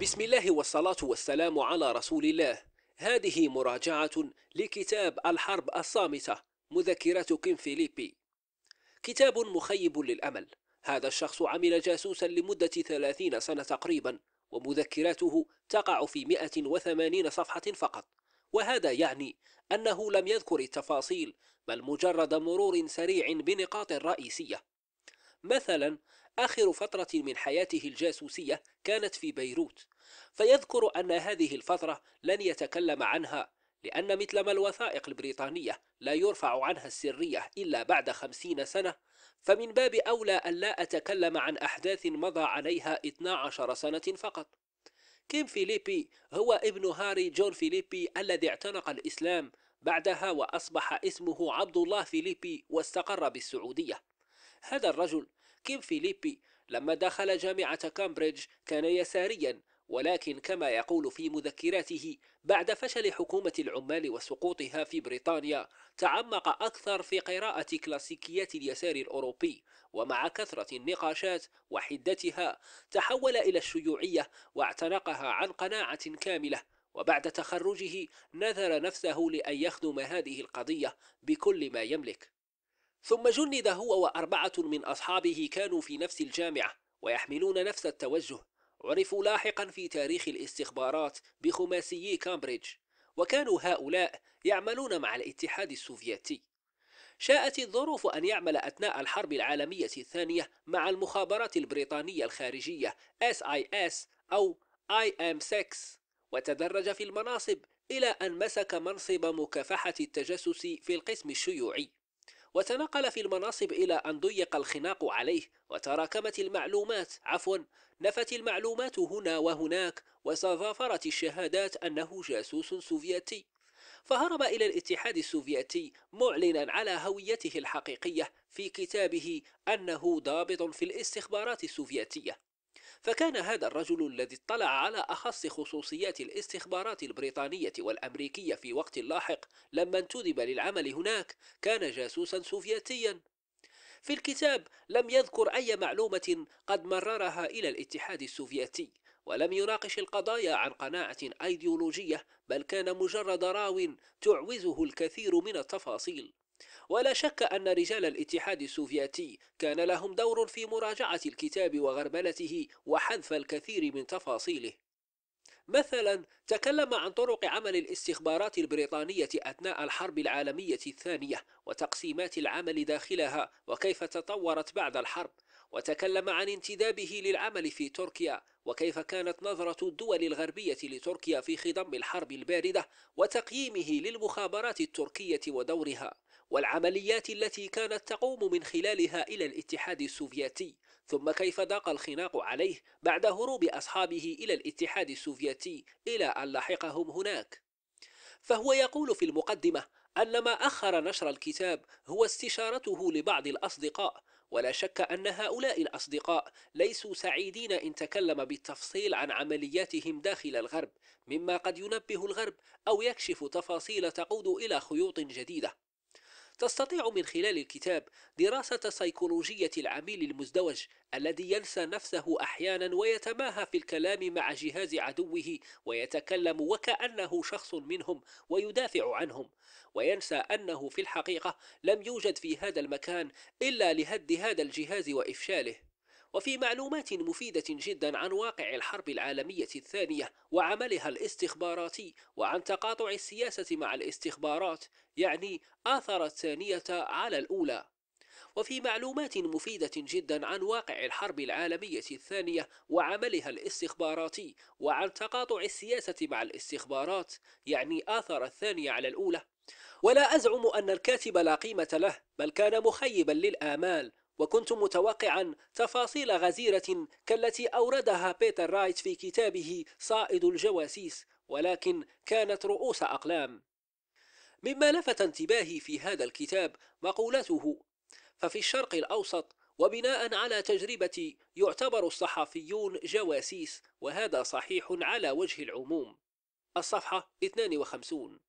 بسم الله والصلاة والسلام على رسول الله هذه مراجعة لكتاب الحرب الصامتة مذكرة كيم فيليبي كتاب مخيب للأمل هذا الشخص عمل جاسوسا لمدة 30 سنة تقريبا ومذكراته تقع في 180 صفحة فقط وهذا يعني أنه لم يذكر التفاصيل بل مجرد مرور سريع بنقاط رئيسية مثلا آخر فترة من حياته الجاسوسية كانت في بيروت فيذكر أن هذه الفترة لن يتكلم عنها لأن مثلما الوثائق البريطانية لا يرفع عنها السرية إلا بعد خمسين سنة فمن باب أولى أن لا أتكلم عن أحداث مضى عليها 12 سنة فقط كيم فيليبي هو ابن هاري جون فيليبي الذي اعتنق الإسلام بعدها وأصبح اسمه عبد الله فيليبي واستقر بالسعودية هذا الرجل كيم فيليبي لما دخل جامعة كامبريدج كان يساريا ولكن كما يقول في مذكراته بعد فشل حكومة العمال وسقوطها في بريطانيا تعمق أكثر في قراءة كلاسيكيات اليسار الأوروبي ومع كثرة النقاشات وحدتها تحول إلى الشيوعية واعتنقها عن قناعة كاملة وبعد تخرجه نذر نفسه لأن يخدم هذه القضية بكل ما يملك ثم جند هو وأربعة من أصحابه كانوا في نفس الجامعة ويحملون نفس التوجه عرفوا لاحقا في تاريخ الاستخبارات بخماسيي كامبريدج وكانوا هؤلاء يعملون مع الاتحاد السوفيتي شاءت الظروف أن يعمل أثناء الحرب العالمية الثانية مع المخابرات البريطانية الخارجية SIS أو IM6 وتدرج في المناصب إلى أن مسك منصب مكافحة التجسس في القسم الشيوعي وتنقل في المناصب إلى أن ضيق الخناق عليه وتراكمت المعلومات عفوا نفت المعلومات هنا وهناك وتظافرت الشهادات أنه جاسوس سوفيتي فهرب إلى الاتحاد السوفيتي معلنا على هويته الحقيقية في كتابه أنه ضابط في الاستخبارات السوفيتية فكان هذا الرجل الذي اطلع على أخص خصوصيات الاستخبارات البريطانية والأمريكية في وقت لاحق لما انتدب للعمل هناك كان جاسوسا سوفيتيا في الكتاب لم يذكر أي معلومة قد مررها إلى الاتحاد السوفيتي ولم يناقش القضايا عن قناعة أيديولوجية بل كان مجرد راو تعوزه الكثير من التفاصيل ولا شك أن رجال الاتحاد السوفيتي كان لهم دور في مراجعة الكتاب وغربلته وحذف الكثير من تفاصيله مثلا تكلم عن طرق عمل الاستخبارات البريطانية أثناء الحرب العالمية الثانية وتقسيمات العمل داخلها وكيف تطورت بعد الحرب وتكلم عن انتدابه للعمل في تركيا وكيف كانت نظرة الدول الغربية لتركيا في خضم الحرب الباردة وتقييمه للمخابرات التركية ودورها والعمليات التي كانت تقوم من خلالها إلى الاتحاد السوفيتي ثم كيف ضاق الخناق عليه بعد هروب أصحابه إلى الاتحاد السوفيتي إلى أن لحقهم هناك فهو يقول في المقدمة أن ما أخر نشر الكتاب هو استشارته لبعض الأصدقاء ولا شك أن هؤلاء الأصدقاء ليسوا سعيدين إن تكلم بالتفصيل عن عملياتهم داخل الغرب مما قد ينبه الغرب أو يكشف تفاصيل تقود إلى خيوط جديدة تستطيع من خلال الكتاب دراسة سيكولوجية العميل المزدوج الذي ينسى نفسه أحيانا ويتماهى في الكلام مع جهاز عدوه ويتكلم وكأنه شخص منهم ويدافع عنهم وينسى أنه في الحقيقة لم يوجد في هذا المكان إلا لهد هذا الجهاز وإفشاله وفي معلومات مفيدة جدا عن واقع الحرب العالمية الثانية وعملها الاستخباراتي وعن تقاطع السياسة مع الاستخبارات يعني آثر الثانية على الأولى وفي معلومات مفيدة جدا عن واقع الحرب العالمية الثانية وعملها الاستخباراتي وعن تقاطع السياسة مع الاستخبارات يعني آثر الثانية على الأولى ولا أزعم أن الكاتب لا قيمة له بل كان مخيبا للآمال وكنت متوقعا تفاصيل غزيرة كالتي أوردها بيتر رايت في كتابه صائد الجواسيس ولكن كانت رؤوس أقلام مما لفت انتباهي في هذا الكتاب مقولته ففي الشرق الأوسط وبناء على تجربتي يعتبر الصحفيون جواسيس وهذا صحيح على وجه العموم الصفحة 52